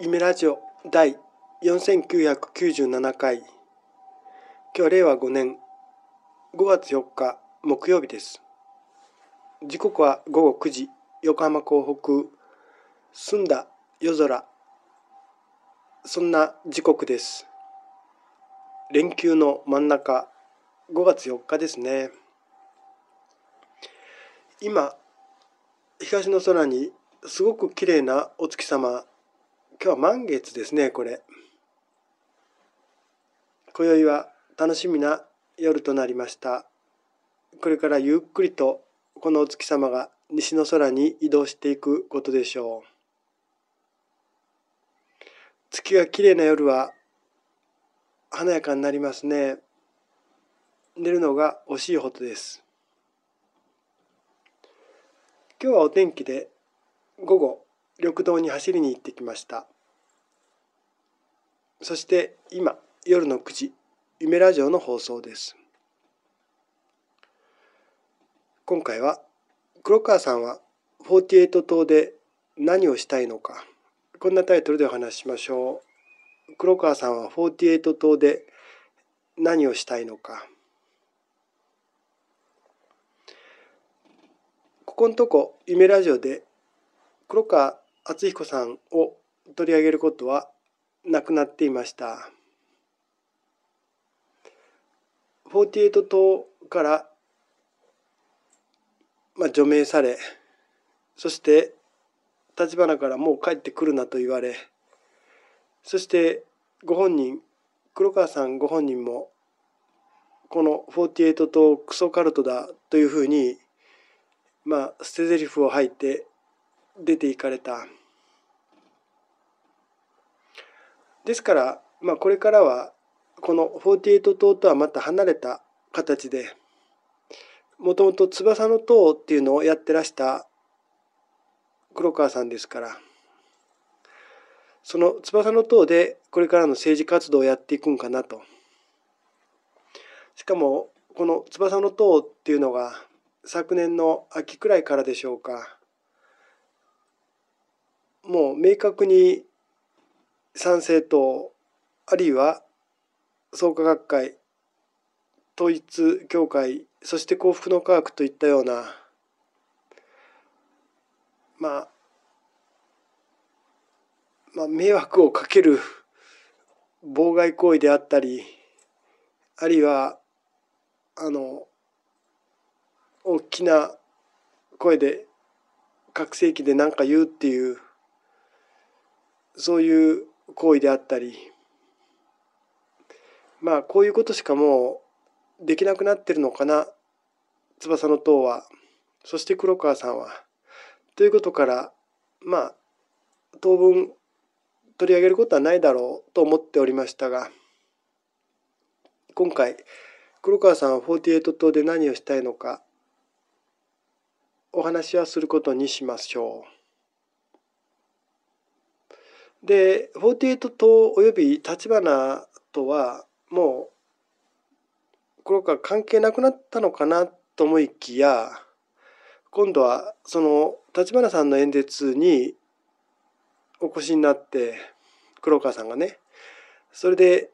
イメラジオ第4997回今日令和5年5月4日木曜日です時刻は午後9時横浜港北澄んだ夜空そんな時刻です連休の真ん中5月4日ですね今東の空にすごく綺麗なお月様今日は満月ですね、これ。今宵は楽しみな夜となりました。これからゆっくりとこのお月様が西の空に移動していくことでしょう。月が綺麗な夜は華やかになりますね。寝るのが惜しいほどです。今日はお天気で午後緑道に走りに行ってきましたそして今夜の9時夢ラジオの放送です今回は黒川さんは48島で何をしたいのかこんなタイトルでお話ししましょう黒川さんは48島で何をしたいのかここのとこ夢ラジオで黒川敦彦さんを取り上げることはなくなっていました。48党から、まあ、除名されそして立花からもう帰ってくるなと言われそしてご本人黒川さんご本人もこの48党クソカルトだというふうにまあ捨て台詞を吐いて出ていかれた。ですから、まあ、これからはこの48島とはまた離れた形でもともと翼の塔っていうのをやってらした黒川さんですからその翼の塔でこれからの政治活動をやっていくんかなと。しかもこの翼の塔っていうのが昨年の秋くらいからでしょうかもう明確に参政党あるいは創価学会統一教会そして幸福の科学といったようなまあまあ、迷惑をかける妨害行為であったりあるいはあの大きな声で拡声器で何か言うっていうそういう行為であったりまあこういうことしかもうできなくなってるのかな翼の塔はそして黒川さんはということからまあ当分取り上げることはないだろうと思っておりましたが今回黒川さんは48党で何をしたいのかお話はすることにしましょう。で48党および立花とはもうこれから関係なくなったのかなと思いきや今度はその立花さんの演説にお越しになって黒川さんがねそれで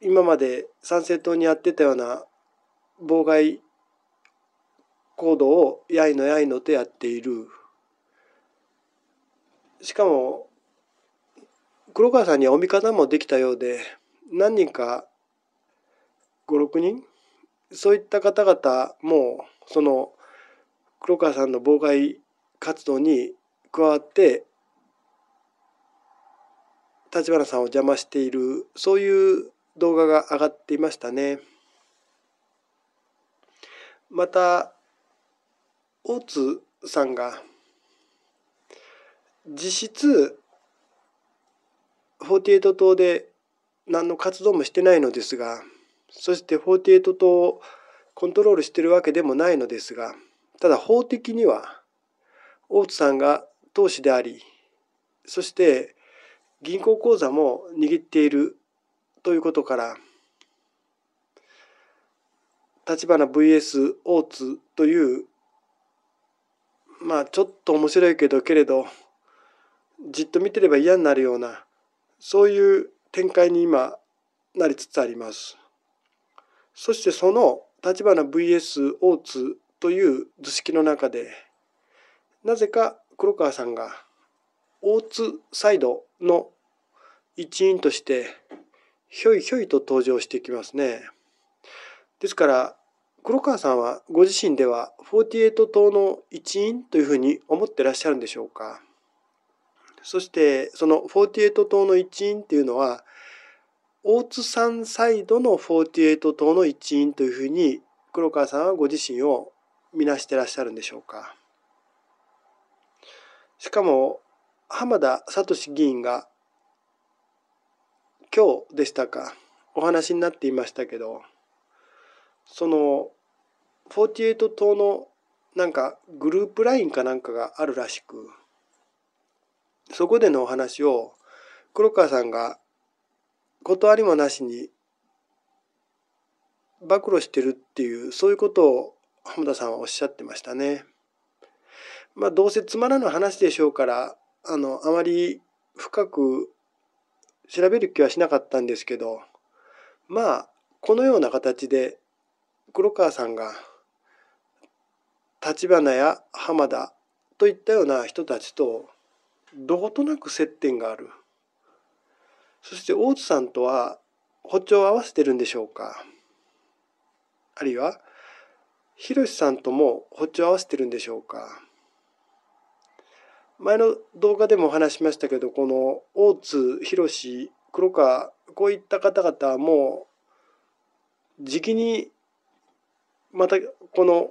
今まで参政党にやってたような妨害行動をやいのやいのとやっているしかも黒川さんにお味方もできたようで何人か56人そういった方々もその黒川さんの妨害活動に加わって立花さんを邪魔しているそういう動画が上がっていましたね。また大津さんが実質48党で何の活動もしてないのですがそして48党をコントロールしてるわけでもないのですがただ法的には大津さんが党首でありそして銀行口座も握っているということから立花 VS 大津というまあちょっと面白いけどけれどじっと見てれば嫌になるようなそういう展開に今なりつつあります。そしてその立花 VS 大津という図式の中でなぜか黒川さんが大津サイドの一員としてひょいひょいと登場してきますね。ですから黒川さんはご自身では48党の一員というふうに思ってらっしゃるんでしょうか。そしてその48党の一員っていうのは大津さんサイドの48党の一員というふうに黒川さんはご自身を見なしてらっしゃるんでしょうか。しかも浜田聡議員が今日でしたかお話になっていましたけどその48党のなんかグループラインかなんかがあるらしくそこでのお話を黒川さんが断りもなしに暴露してるっていうそういうことを浜田さんはおっしゃってましたね。まあどうせつまらぬ話でしょうからあのあまり深く調べる気はしなかったんですけどまあこのような形で黒川さんが橘や浜田といったような人たちとどことなく接点がある。そして大津さんとは歩調を合わせてるんでしょうかあるいは、ひろしさんとも歩調を合わせてるんでしょうか前の動画でもお話しましたけど、この大津、ひろし、黒川、こういった方々はもう、じきに、またこの、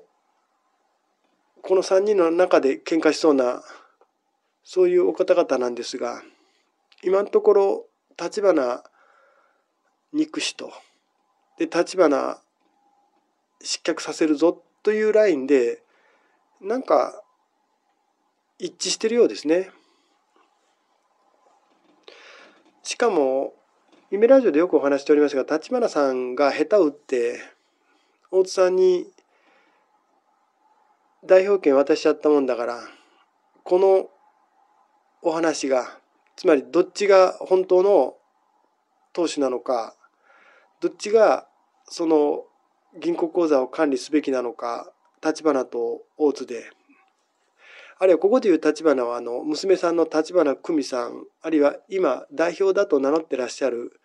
この3人の中で喧嘩しそうなそういうお方々なんですが今のところ立花憎しとで立花失脚させるぞというラインでなんか一致してるようですね。しかも夢ラジオでよくお話しておりますが立花さんが下手打って大津さんに代表権渡しちゃったもんだからこのお話がつまりどっちが本当の投主なのかどっちがその銀行口座を管理すべきなのか立花と大津であるいはここでいう立花はあの娘さんの立花久美さんあるいは今代表だと名乗ってらっしゃる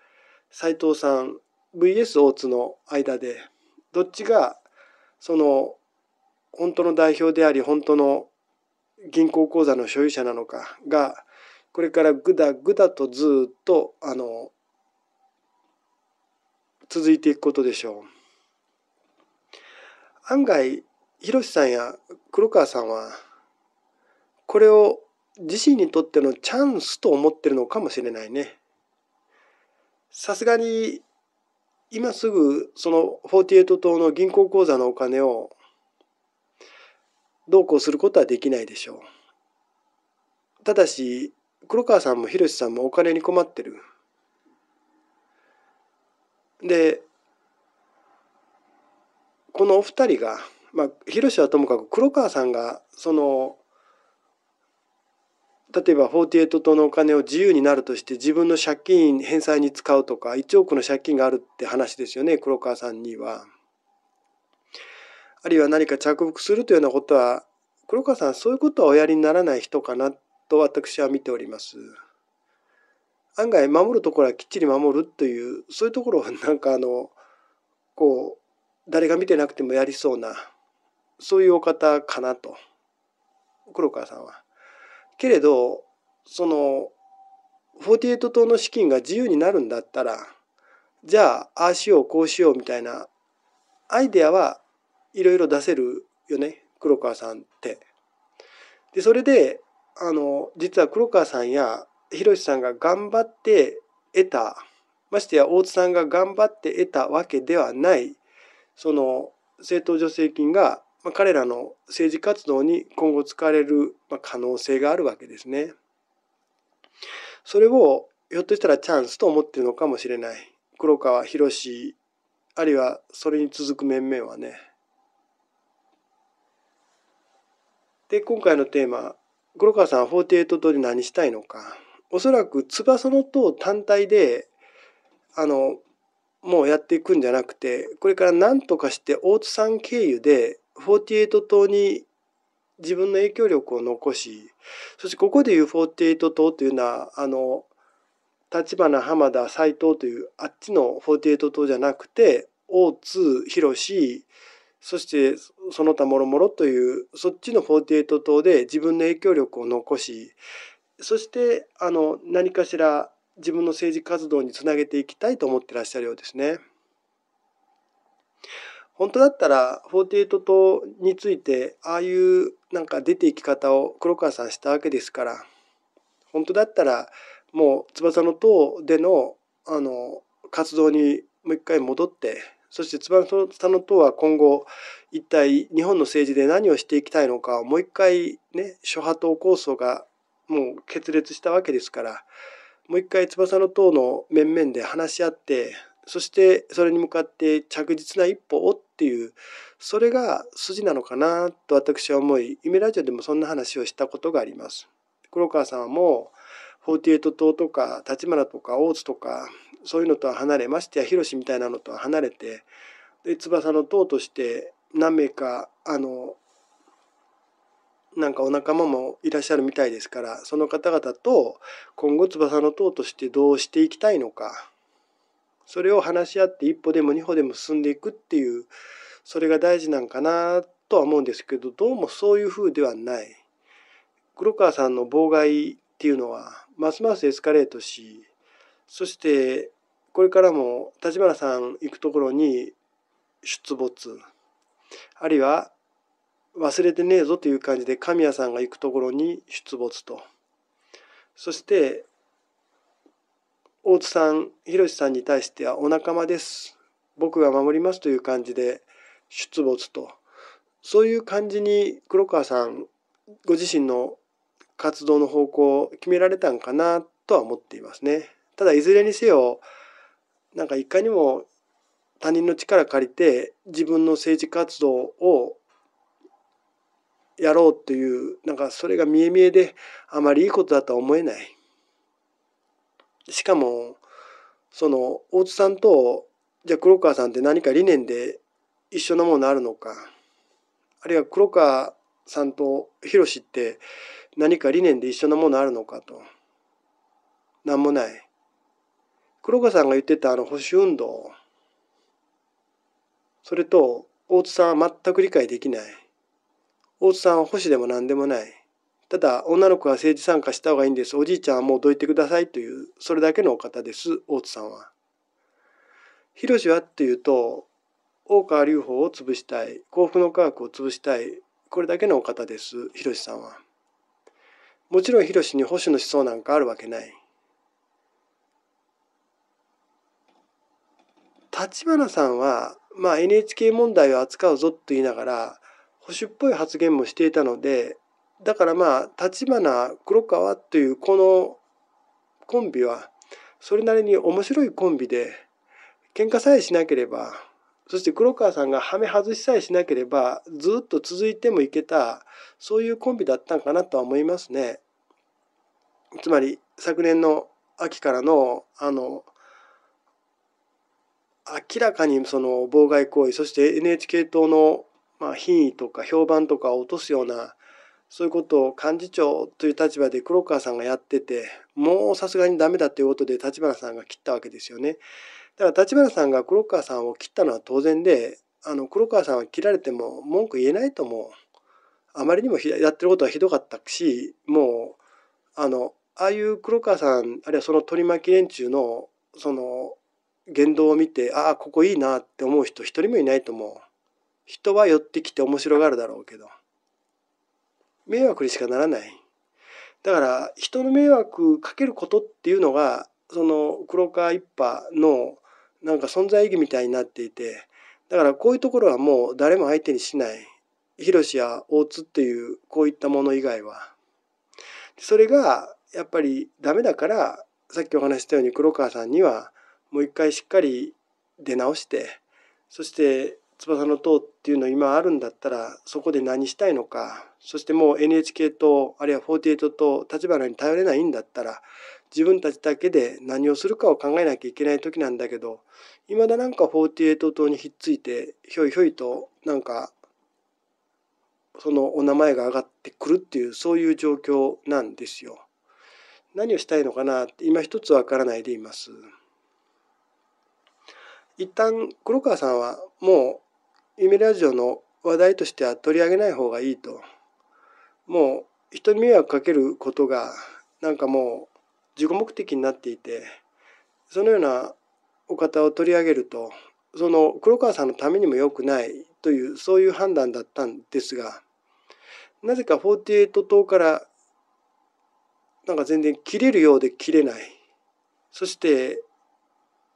斎藤さん VS 大津の間でどっちがその本当の代表であり本当の銀行口座の所有者なのかがこれからぐだぐだとずっとあの続いていくことでしょう。案外広瀬さんや黒川さんはこれを自身にとってのチャンスと思ってるのかもしれないね。さすがに今すぐその48党の銀行口座のお金をどうこうすることはできないでしょう。ただし、黒川さんも広瀬さんもお金に困ってる。で、このお二人が、まあ、広瀬はともかく黒川さんが、その、例えば48党のお金を自由になるとして自分の借金返済に使うとか1億の借金があるって話ですよね黒川さんには。あるいは何か着服するというようなことは、黒川さん、そういうことはおやりにならない人かなと私は見ております。案外、守るところはきっちり守るという、そういうところはなんかあの、こう、誰が見てなくてもやりそうな、そういうお方かなと、黒川さんは。けれど、その、48党の資金が自由になるんだったら、じゃあ、ああしよう、こうしようみたいな、アイデアはいろいろ出せるよね黒川さんって。でそれであの実は黒川さんやひろしさんが頑張って得たましてや大津さんが頑張って得たわけではないその政党助成金が、まあ、彼らの政治活動に今後使われる、まあ、可能性があるわけですね。それをひょっとしたらチャンスと思ってるのかもしれない黒川博あるいはそれに続く面々はね。で、今回のテーマ、黒川さん48党で何したいのか。おそらく翼の塔単体で、あの、もうやっていくんじゃなくて、これから何とかして大津さん経由で48党に自分の影響力を残し、そしてここでいう48党というのは、あの、立花浜田斎藤というあっちの48党じゃなくて大津広志そしてその他もろもろというそっちの48党で自分の影響力を残しそしてあの何かしら自分の政治活動につなげていきたいと思ってらっしゃるようですね。本当だったら48党についてああいうなんか出ていき方を黒川さんしたわけですから本当だったらもう翼の党でのあの活動にもう一回戻ってそして翼さんの塔は今後一体日本の政治で何をしていきたいのかをもう一回ね諸派党構想がもう決裂したわけですからもう一回翼の塔の面々で話し合ってそしてそれに向かって着実な一歩をっていうそれが筋なのかなと私は思い夢ラジオでもそんな話をしたことがあります。黒川さんはもう48党とか立花とか大津とかそういうのとは離れましてやヒロシみたいなのとは離れてで翼の塔として何名かあのなんかお仲間もいらっしゃるみたいですからその方々と今後翼の塔としてどうしていきたいのかそれを話し合って一歩でも二歩でも進んでいくっていうそれが大事なんかなとは思うんですけどどうもそういうふうではない黒川さんの妨害っていうのはますますエスカレートしそしてこれからも立花さん行くところに出没あるいは忘れてねえぞという感じで神谷さんが行くところに出没とそして大津さん広志さんに対しては「お仲間です僕が守ります」という感じで出没とそういう感じに黒川さんご自身の活動の方向を決められたんかなとは思っていますね。ただいずれにせよなんかいかにも他人の力借りて自分の政治活動をやろうというなんかそれが見え見えであまりいいことだとは思えない。しかもその大津さんとじゃあ黒川さんって何か理念で一緒なものあるのかあるいは黒川さんと広志って何か理念で一緒なものあるのかと何もない黒川さんが言ってたあの保守運動それと大津さんは全く理解できない大津さんは保守でも何でもないただ女の子は政治参加した方がいいんですおじいちゃんはもうどいてくださいというそれだけのお方です大津さんは。広志はっていうと大川隆法を潰したい幸福の科学を潰したいこれだけのお方です広志さんは。もちろん広志に保守の思想なんかあるわけない。立花さんは、まあ、NHK 問題を扱うぞと言いながら保守っぽい発言もしていたのでだからまあ立花黒川というこのコンビはそれなりに面白いコンビで喧嘩さえしなければそして黒川さんがはめ外しさえしなければずっと続いてもいけたそういうコンビだったんかなとは思いますね。つまり昨年の秋からのあの明らかにその妨害行為そして NHK 党のま品位とか評判とかを落とすようなそういうことを幹事長という立場で黒川さんがやっててもうさすがに駄目だということで立花さんが切ったわけですよね。だから立花さんが黒川さんを切ったのは当然であの黒川さんは切られても文句言えないと思う。あまりにもやってることはひどかったしもうあのああいう黒川さんあるいはその取り巻き連中のその言動を見てああここいいなって思う人一人もいないと思う人は寄ってきて面白がるだろうけど迷惑にしかならないだから人の迷惑かけることっていうのがその黒川一派のなんか存在意義みたいになっていてだからこういうところはもう誰も相手にしない広志や大津っていうこういったもの以外はそれがやっぱりダメだからさっきお話したように黒川さんにはもう一回しっかり出直してそして翼の塔っていうの今あるんだったらそこで何したいのかそしてもう NHK とあるいは48と立花に頼れないんだったら自分たちだけで何をするかを考えなきゃいけない時なんだけどいまだなんか48党にひっついてひょいひょいとなんかそのお名前が上がってくるっていうそういう状況なんですよ。何をしたいのかなって今一つわからないでいます。一旦黒川さんはもう夢ラジオの話題としては取り上げない方がいいともう人に迷惑かけることがなんかもう自己目的になっていてそのようなお方を取り上げるとその黒川さんのためにも良くないというそういう判断だったんですがなぜか48党からなんか全然切れるようで切れないそして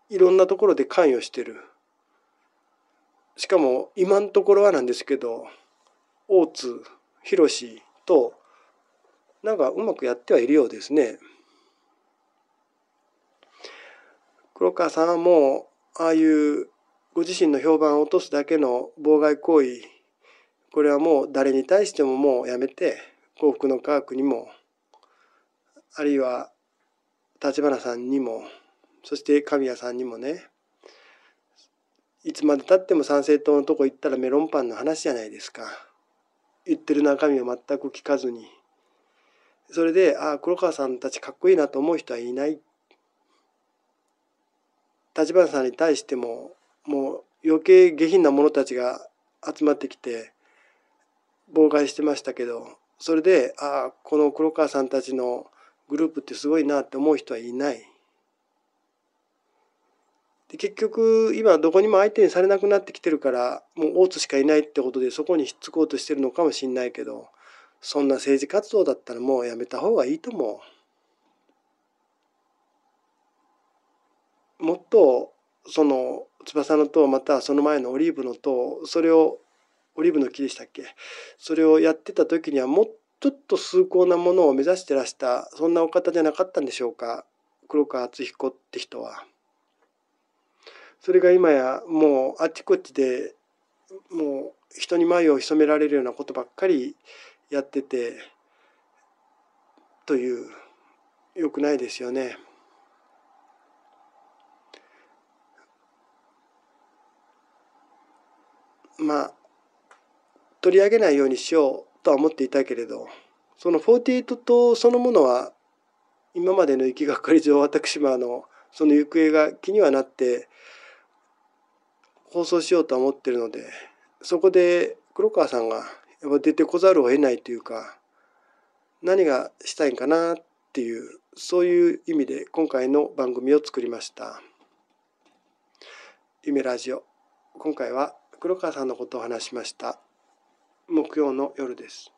いろんなところで関与してるしかも今のところはなんですけど大津広志となんかうまくやってはいるようですね。黒川さんはもうああいうご自身の評判を落とすだけの妨害行為これはもう誰に対してももうやめて幸福の科学にもあるいは立花さんにもそして神谷さんにもねいつまでたっても参政党のとこ行ったらメロンパンの話じゃないですか言ってる中身を全く聞かずにそれでああ黒川さんたちかっこいいなと思う人はいない立花さんに対してももう余計下品な者たちが集まってきて妨害してましたけどそれでああこの黒川さんたちのグループってすごいなって思う人はいない。で結局今どこにも相手にされなくなってきてるからもう大津しかいないってことでそこにひっつこうとしてるのかもしんないけどそんな政治活動だったらもうやめた方がいいと思う。もっとその翼の塔またその前のオリーブの塔それをオリーブの木でしたっけそれをやってた時にはもっちょっと崇高なものを目指してらしたそんなお方じゃなかったんでしょうか黒川敦彦って人は。それが今やもうあっちこっちでもう人に眉を潜められるようなことばっかりやっててというよくないですよね。まあ取り上げないようにしようとは思っていたけれどその48党そのものは今までの行きがかり上私はあのその行方が気にはなって放送しようと思ってるのでそこで黒川さんがやっぱ出てこざるを得ないというか何がしたいんかなっていうそういう意味で今回の番組を作りました「夢ラジオ」今回は黒川さんのことを話しました木曜の夜です